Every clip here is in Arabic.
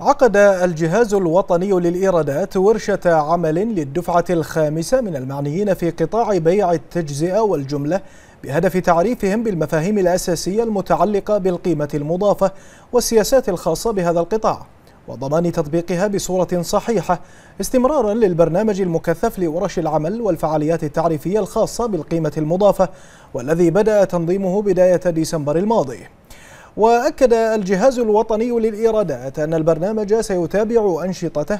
عقد الجهاز الوطني للإيرادات ورشة عمل للدفعة الخامسة من المعنيين في قطاع بيع التجزئة والجملة بهدف تعريفهم بالمفاهيم الأساسية المتعلقة بالقيمة المضافة والسياسات الخاصة بهذا القطاع وضمان تطبيقها بصورة صحيحة استمرارا للبرنامج المكثف لورش العمل والفعاليات التعريفية الخاصة بالقيمة المضافة والذي بدأ تنظيمه بداية ديسمبر الماضي وأكد الجهاز الوطني للإيرادات أن البرنامج سيتابع أنشطته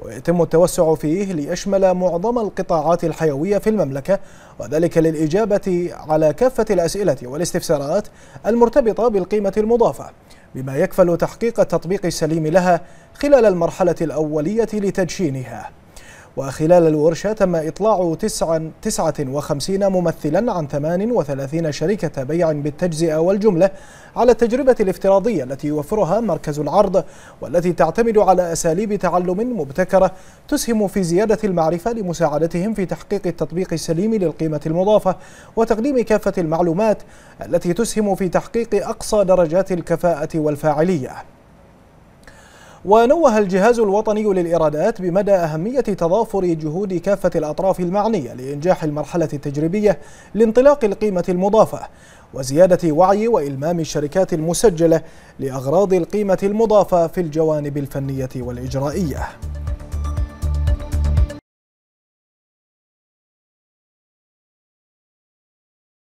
ويتم التوسع فيه ليشمل معظم القطاعات الحيوية في المملكة وذلك للإجابة على كافة الأسئلة والاستفسارات المرتبطة بالقيمة المضافة بما يكفل تحقيق التطبيق السليم لها خلال المرحلة الأولية لتدشينها وخلال الورشة تم إطلاع 59 ممثلا عن 38 شركة بيع بالتجزئة والجملة على التجربة الافتراضية التي يوفرها مركز العرض والتي تعتمد على أساليب تعلم مبتكرة تسهم في زيادة المعرفة لمساعدتهم في تحقيق التطبيق السليم للقيمة المضافة وتقديم كافة المعلومات التي تسهم في تحقيق أقصى درجات الكفاءة والفاعلية ونوه الجهاز الوطني للإيرادات بمدى أهمية تضافر جهود كافة الأطراف المعنية لإنجاح المرحلة التجريبية لانطلاق القيمة المضافة وزيادة وعي وإلمام الشركات المسجلة لأغراض القيمة المضافة في الجوانب الفنية والإجرائية